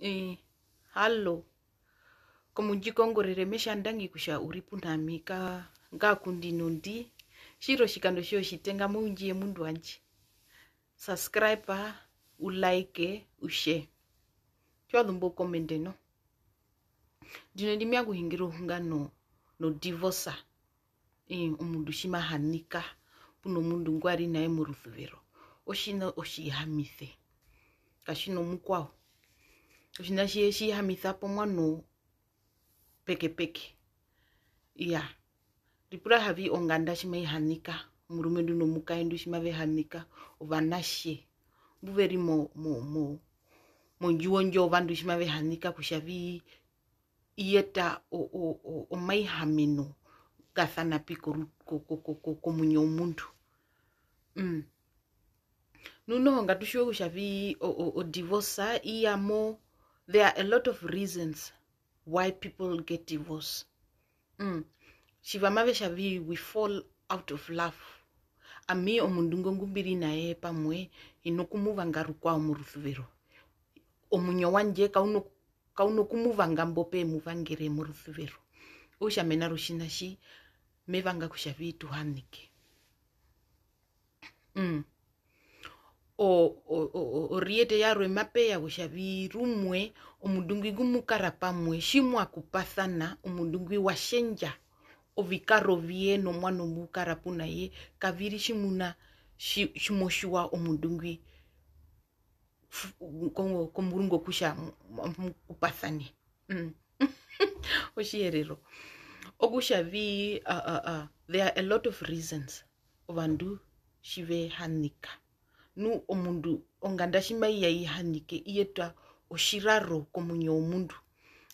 eh, hallo kumujikongorere meshanda ngekusha uri punhamika ngakundino ndi chiro chikando chiyo chitenga muunji yemundu wanje subscribe ulike ushare chalumbokomendeno ndino ndimiyakuhingira hunga nodivosa no eh, umundu chimahanika puno mundu nguari naye muruthuviro oshino oshihamise kashino mukwawo zvina chiye chiyamisapo mwanhu peke peke iya ripura havi onganda chimaihanika murume ndino mukai ndu chimavehanika vana she mbuveri munjionjo va ndu chimavehanika kushavi iyeta omaihameno kasanapi komunye omundu mm. nuno onga tushuwe kushavi odivosa iyamo there are a lot of reasons why people get divorce mm. chivamave chavi we fall out of love ami o munhu ndingongumbiri naye pamwe inokumuvangarukwao muruthuviro o munyo wanje kaunokumuvangambope kauno muvangere muruthuviro uxamena roxinaxi mi vanga kuxavi tuhanike mm. oriete yarwe mape yakuxavi rumwe ngwi ngumukara pamwe tjimwakupasana omundu ngwi waxenja ovikaro vie nomwano mbukara punaye kaviri tjimuna tjimotjiwa omundu ngwi komurungu okuxa mukupathane mm. otjiherero okutjavii okuxavi uh, uh, uh, there are a lot of reasons ovandu xive nu omundu ongandashimaiyaihanike iyeta oshiraro komwenyo womundu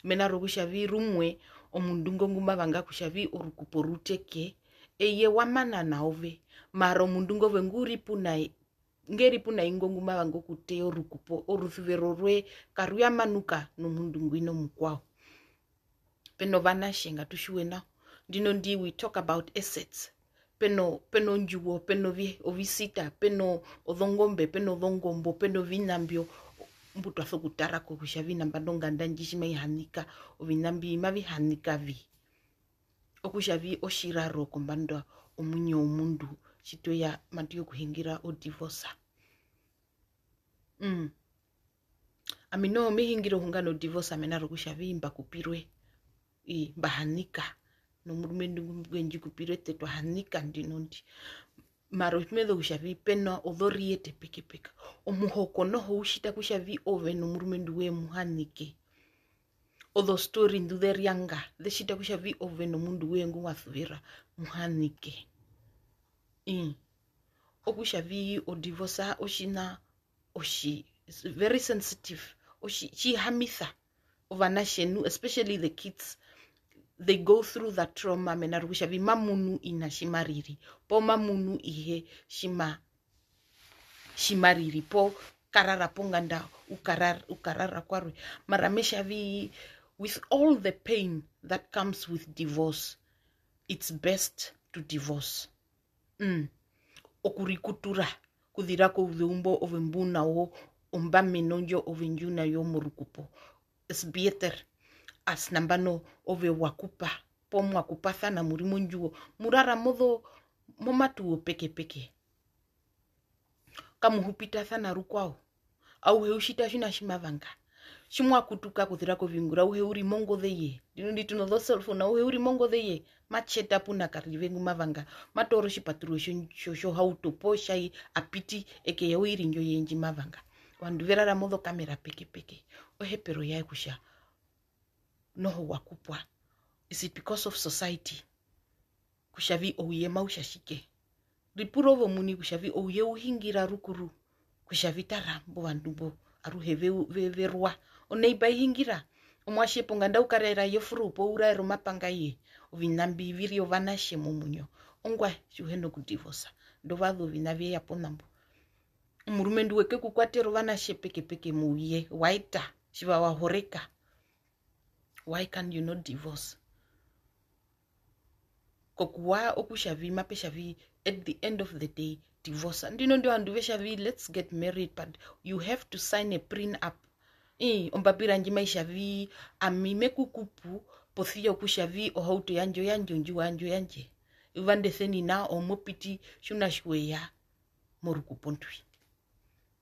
mena rokushavi rumwe omundu ngo ngumavanga kushavi orukupo ruteke eye wamana naove mara omundu ngove ngeri punai ngo ngumavanga okuteya orukupo orusuvero rwe karuyamanuka nomundu ngwino mukwao peno vanashe ngatushiwe nao ndino ndiwe talk about assets peno peno njuo peno vi ovisita peno odhongombe peno odhongombo peno vina mbio mbuto aso kutara ko kusha vina mbando nganda njishi mai hanika ovina mbi mavi hanika vi okusha vi oshiraro kombanda omunyo omundu chitoya matiyo kuhingira o divorce mm ami no mihingira hungano divorce amena rokusha vi mbakupirwe i mbahanika e, nomurume ndingumbwenjikupiretetwa hanika ndino ndi mara upimedza kuxavi pena udhoriyete pekepeka umuhoko noho uxita kuxavi ove nomurume ndiwemuhanike odho stori ndudherianga lexita kuxavi ove nomundu wengu wasuvira muhanike mm. okuxavi odivosa oxina oxi very sensitive oxi xihamisa ovana xenu especially the kids they go through that trauma mena ari kushavi ma munhu ina shimariri po ma munhu ihe shima shimariri po karara ponganda ukarara kwarwe mara meshavi with all the pain that comes with divorce it's best to divorce m mm. okuri kutura kuthira ko theumbo ove mbunawo ombamenonjo ove njunayo murukupo is better asi nambano ove wakupa pomwakupathana muri munjuwo murara mutho momatuwo peke peke kamuhupitathana rukwawo auhe ushita shina shimavanga shimwakutuka kuthira kovingura uhe uri mongotheye ndinonditinothoselfon auhe uri mongotheye macheta punakarivengu mavanga matoro shipaturuo shoshosho hautopo shai apiti ekeyauirinjo yenji mavanga vandu verara mutho kamera peke peke ohepero yaikusha noho wakupwa is it because of society kushavi ouye maushashike ripu rovo muni kushavi ouye uhingira rukuru kushavi tarambo vandumbo aruhe veverwa oneiba ihingira omwashepo nganda ukarayira yefurupo urayira mapanga ye ovinambi viri ovanashe momunyo ongwa shuhe nokudivosa ndovadho ovina vyeyapo nambo omurumendu wekekukwatera ovanashe peke peke muuye waita shiva wahoreka why can you not divorce kokuwa okushavi mapeshavi at the end of the day divorce ndino ndio vandu veshavi let's get married but you have to sign a prin up i ombapira anje maishavi amime kukupu posia okushavi ohauto yanje yanje onju wanje yanje ivandeseni na omopiti shuna shweya morukupontwi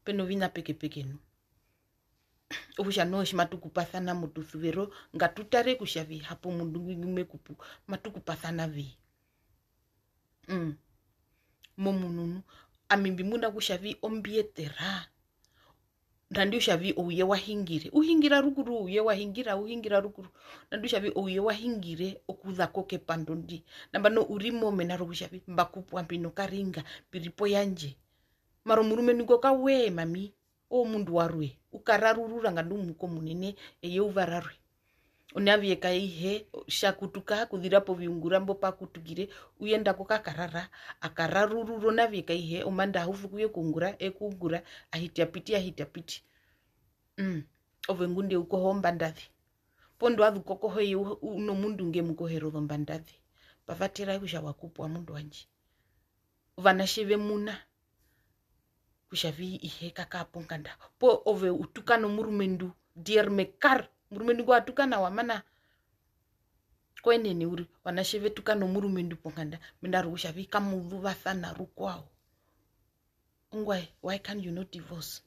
peno vina pekepekenu uxanoo xi matukupasana mutusu vero nga tutare ku xavi hapo munu ngumekupu matukupasana ve mm. mo mununu a mimbi muna ku xavi ombiyetera nandi u xavi ouye wa hingire u hingira rukuru uye wa hingira u hingira rukuru nandi u xavi ouye wa hingire okuza koke pando ndi namba no uri momenaro ku xavi mbakupu ambino ka ringa piripo yanje maro murumeningo ka we mami o mundu warwe ukararurura ngandu muhuko munene eye uvararwe unavye kaihe shakutuka kuthirapo viungurambo pakutukire uye ndako kakarara akarararuro navye kaihe umanda hufu kuye kungura ekugura ahitapiti ahitapiti mm ove ngunde uko homba ndavi pondo adhukoko hoye uno mundu nge mukohero dzomba ndavi bavatera kushawa kupwa mundu wanje vana sheve muna kuxavi iheka ka ponganda po ove u tukano murumendu dier mekar murumendungu a tukana wa mana kwenene uri wana xeve tukano murumendu ponganda mindari u xavi ka muluvasana rukwawo ungwai why can you not divorce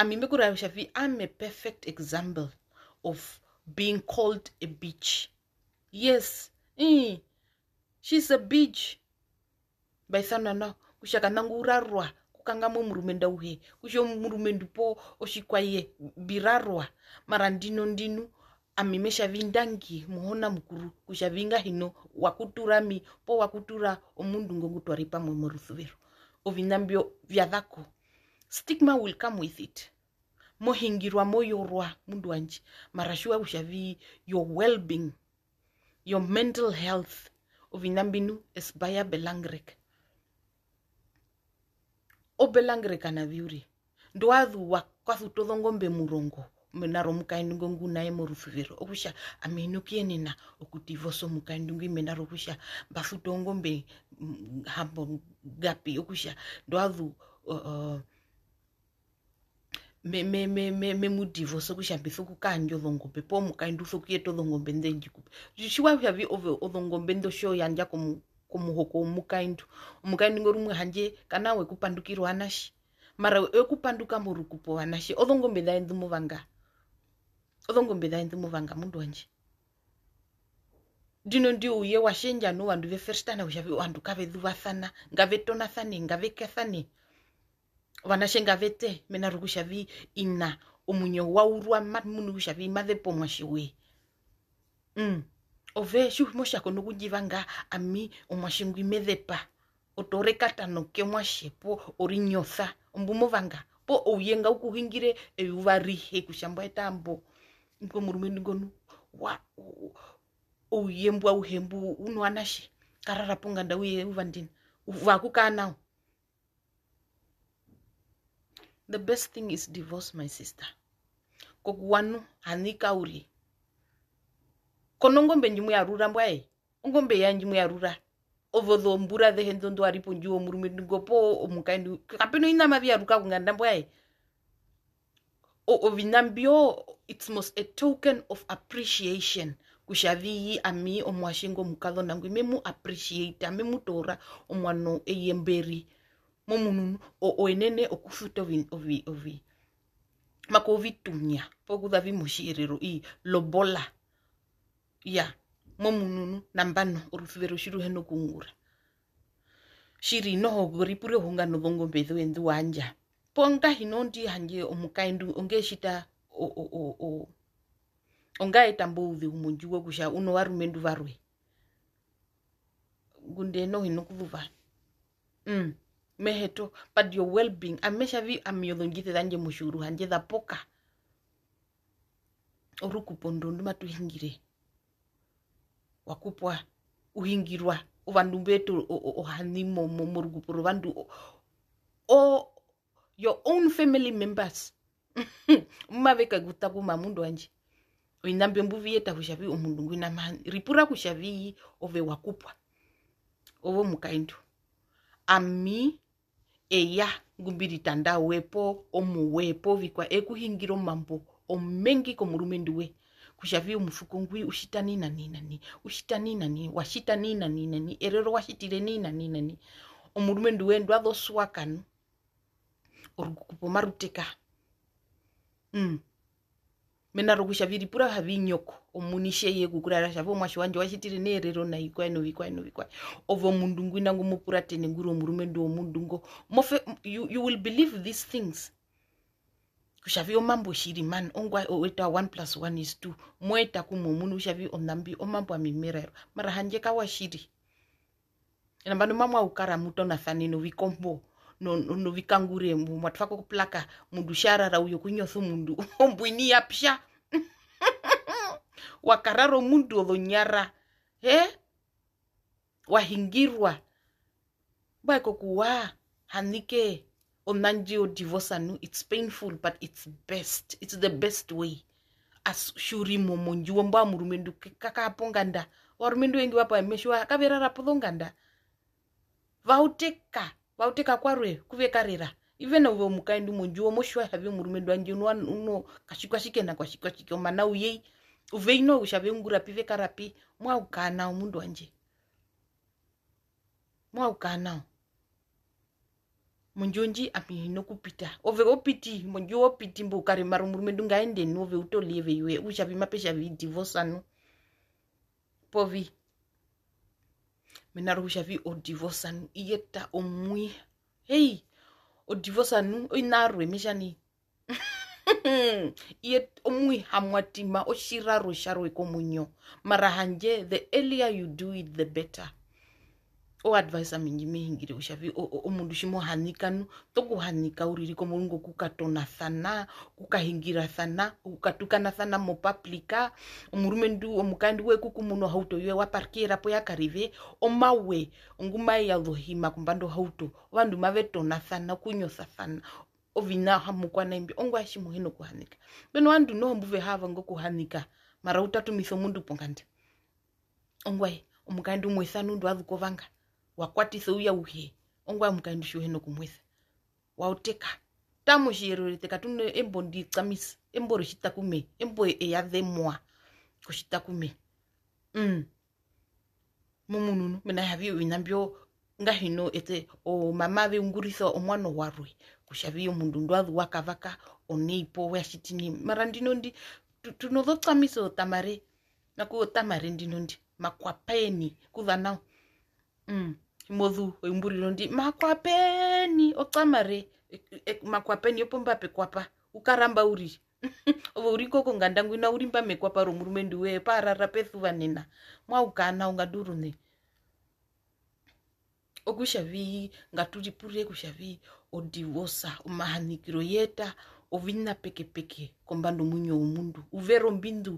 amimbe kuri ari xavi am a perfect example of being called a beach yes mm. she's a beach by sananao kusha kananga urarwa kukangamwe murume ndauhe kusho murume ndipo oshikwaiye birarwa mara ndino ndinu amimeshavindangi muona mukuru kushavinga hino wakuturami po wakutura omundu ngongutwari pamwe murusuviro ovinambio vyavako stigma will come with it mohingirwa moyorwa mundu wanje mara shuwa kushavi your well-being your mental health ovina mbinu esbaya belangreke obelangerekana biuri ndoathuwa kwathutothongombe murongo menaro mukaendungo ngunaye morufuviro okutya ame ino kuyenena okutivoso mukaendungo imenaro okutya mbathuto ongombe mm, hambo gapi okutya ndoathu memudivoso okutya mbiso okukaandja othongombe poo mukaendu uso kuyeta othongombe ndenjikupe tshiwa kutyavi ove othongombe ndo tjoyandja komu kumuhoko womukaindo omukaindongo rumwe hanje kana wekupandukirwa nashi mara wekupanduka murukupowa nashi ozongombe dzaenzimuvanga ozongombe dzaenzimuvanga mundu wanje ndino ndi uye washenja no vandu vefirstana uchave vandu kavedzuvasana ngavetonasane ngavekesane vanashe ngavete mena ri kushavi ina omunye wa urwa munhu kushavi madhepo mwashi wee mm ove tsihumoshako nokunyiva nga ami omwashi ngu imethepa otoore katano kemwashe po ori nyotha ombumo vanga po ouye nga ukuhingire eyuva eh, rihe kutya mbwaetambo ngo murumeni ngonu ouye mbwauhe mbu unowanashe karara po nganda uye uva ndina vakukaa nawo the best thing is divorce my sister kokuwanu hani kaurie kona ongombe ndjimuyarura mbwae ongombe ya ndjimuyarura ovo zombura zehe ndo ndo ari pondjiwo murumendu ngopo omukaendu kapena oinama viyaruka konganda mbwae ovina mbio its most a token of appreciation kutja vii ami omwatje ngo omukazona ngwi memuappreciata memutora omwano eye mberi momununu oenene okusuta ovi mako ovitunya pokuza vi motjiherero ii lobola ya momununu nambano uri ufivero shiruhe nokuungura shiri inoho uripure hungano vongombedzi wenzi wanja ponga hino ndi hanje omukaindu onge shita onga aita mbouvi umunji wekusha uno varumendu varwe gunde no hino kuvuva mm. meheto but your well being ameshavi amiyodhongise dzanje mushuru hanje dzapoka uri kupondo ndimatuhingire wakupwa uhingirwa uvandu mbeto ohani murugupo rovandu your own family members mumaveka kutakumamundu wanje uina mbembuviyeta kushavi umundu nguina mani ripura kushavii ove wakupwa ovo mukaindu ami eya ngumbiri tandawepo omuwepo vikwa ekuhingira omambo omengi komurumendu wee kushaviwe mufuko ngui uxita nii nanii nanii uxita nii nanii waxita nii nanii nanii erero waxitile nii nanii nanii omulume ndi wendu athosuwa kanu ori kukupa omaruteka um mm. mena rokuxavi ripura haviinyoko omunixe ye kukurara xavi omwaxi wanje waxitile nii erero na vikwae no vikwae no vikwae ove omundu ngwi nango mopuratene nguri omulume ndi womundu ngo mofe you, you will believe these things ushavi omambo man ongwa weta one plus one is two mweta kumwe ushavi onambi omambo amimerero mara hanje kawashili nambano mamwe aukara mutonafane novikombo novikangure no, no mwatufako kuplaka mundu sharara uyo kunyotho mundu ombwini yapsha wakarara omundu othonyara he wahingirwa bwaiko kuwa hanike ona njeo divorce ano it's painful but it's best it's the best way ashuri momo njiwo mbwa murume ndu kakapo nganda varume ndu wengi vapo ameshuwa akavera rapodho nganda vauteka vauteka kwarwe kuvekarera even uve mukaindi monjiwo moshuwa have murume ndu anje uno kashikwashike nakwashikwashike mana uyei uve ino ushave ngurapi vekarapi mwaukaanawo mundu wanje mwaukaanawo munjonji ami nokupita ove wopiti monji wopiti mbokare maro muri medu ngaendeni ove utolieve iwe uchavi mapeshavi divosano povi minaro uchavi odivosanu iyeta omwi hei odivosanu inarwe meshani omwi hamwatima oshiraro sharwe komunyo mara hanje the earlier you do it the better o advisa mingi mingi mihingire ushavi omundu shimohanikanu tokuhanika uririko mulungu okukatonathana okukahingirathana okukatukanahana mopaplika omurumendu omukandi wekuku muno ohauto yoye waparkirapo yakarive omawe ongumaeya lohima kumbanda ohauto ovandu mavetonathana okunyosathana ovina hamukwana imbi ongwashi muhena okuhanika mbeno ovandu noho mbuve haavanga okuhanika mara utatumitha omundu pongandi ongwaye omukandi umwethanu undu azukovanga wakwatisa uya uhe ongwamuka ndisho henokumwesa wauteka tamo shiyerere teka tuno embo ndicamisa embo reshitakume embo e-, eyathemwa koshitakume mm. mumununu mina havi vina mbio nga hino ete o mama veungurisa omwano warwe kushaviyo mundu ndoadhu wakavaka oneipo weashitini mara ndino ndi tunozocamisa otamare nakuotamare ndino ndi makwapaeni kuza nao Mm. chimbodzi wemburiro ndi makwapeni ocamare e, e, makwapeni yopomba pekwapa ukaramba uri ovo uri ikoko ngandanguina urimba mekwapa romurume ndiuye parara pethuva nena mwaukana ungadurune okushavii ngatutipurire kushavii odivosa omahanikiro yeta ovinna pekepeke kombando munyo womundu uvero mbindu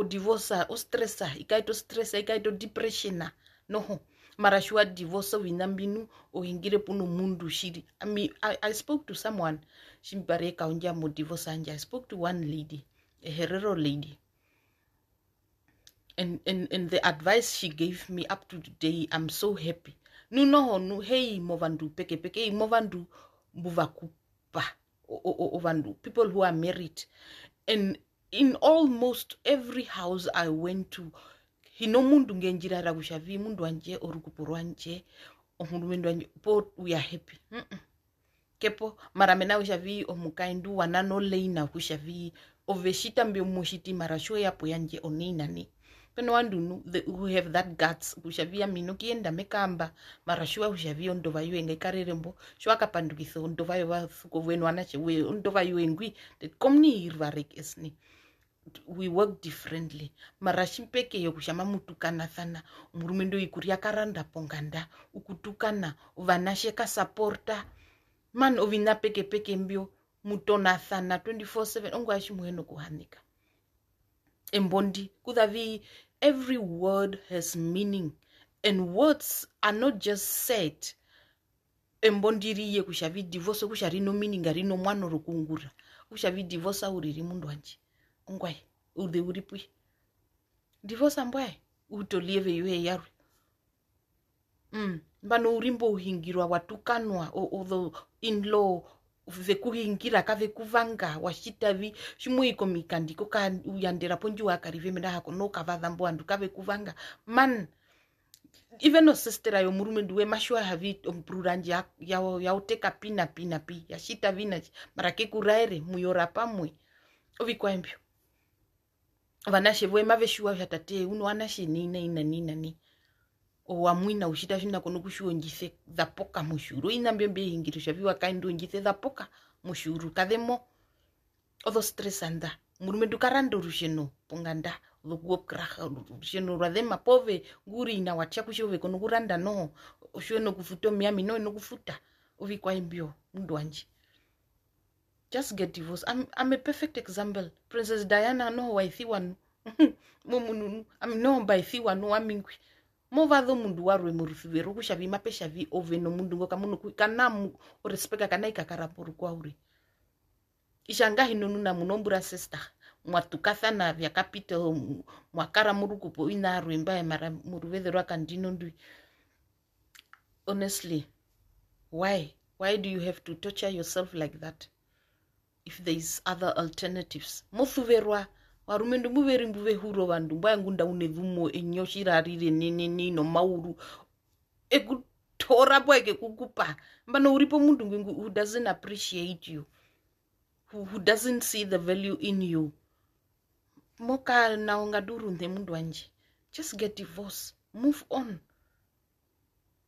odivosa ostressa ikaita ostressa ikaita odepressiona noho mara shiwa divorce wina mbinu uhingire puno mundu shiri I, mean, I, i spoke to someone shimbarekaunja mu divorce anje i spoke to one lady a herero lady and, and, and the advice she gave me up to today i'm so happy nuno honu hei mo vandu pekepeke i mo vandu muvakupa o vandu people who are married and in almost every house i went to hino mundu ngenjira ra kushavi mundu wanje orukupo rwanje omurumendu wanje po uya happy kepo mara mena kushavi omukaindu wana noleina kushavi ove shita mbe umoshiti mara shoyapo yanje oneinani peno wandunu who have that guts kushavi amino kienda mekamba mara shuwa kushavi ondova yuenga ikarerembo shuwakapandukisa ondova yovasuko vwenu anache uye ondova yuengwi tetikomunihirwa rekesini like, we work differently mara chimpeke yekushama mutukana sana murume ndoikuri yakaranda ponganda ukutukana vanashekasaporta man ovina peke peke mbio mutonathana 24/7 ongu achimuye nokuhanika embondi kuthavi every word has meaning and words are not just said embondiri yekushavi divorce kushari no meaning rino mwano rokuungurira kushavi divorce auriri mundu wanje ngwai uthe uri pui ndivosa mbwai utolieve yue yarwe mm, mbano uri mbouhingirwa watukanwa uthe inlaw vekuhingira ka vekuvanga washitavi shimuiko mikandiko ka uyanderapo ndiwakarivemenahako nokavathambo andu ka vekuvanga man ive nosestera yomurume nduwe mashua havi ombururanji yauteka pi napi napi yashitavinai mara kekuraere muyorapamwe ovikwaimbio vanashe vemaveshuwa zvatate unowanashe neinainaninani owamwina uchiita zvinakono kushiwonjise zapoka mushuru inambembeingiri zvapiwa kaindiwonjise zapoka mushuru kavemo othostressanza murume ndukaranda rusheno punganda okuokrarusheno rwathema pove ngurina wachakushovekonokuranda no shuenokufuta miami noinokufuta uvikwaimbio mundu wanje just get divorce I'm, i'm a perfect example princess diana no waithiwano momununu I'm, no mbaithiwa no wamingwi movatho mundu warue muruthiwe rukushavi mapeshavi ove no mundu ngoka munu kana urespeka kana ikakaramburu kwauri ishanga hinonu na munombura sister mwatukathana vyakapita mwakara murukupo ina arue mbaya mara muruvethero akandino ndui honestly why why do you have to torture yourself like that if thereis other alternatives mothuverwa varume ndomuveri mbuvehuro vanhu ndombayangu ndaune vumo enyoshirarire nenenino mauru ekutora bwaike kukupa mbano uripo mundu ngengu who doesn't appreciate you who, who doesn't see the value in you moka naongadurunhe mundu wanje just get divorce move on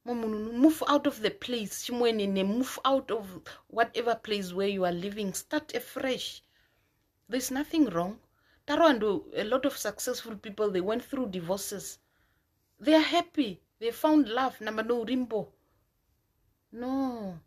Momununu, move out of the place. Shimwenene, move out of whatever place where you are living. Start afresh. There's nothing wrong. Tarwando, a lot of successful people, they went through divorces. They are happy. They found love. number no Rimbo. No.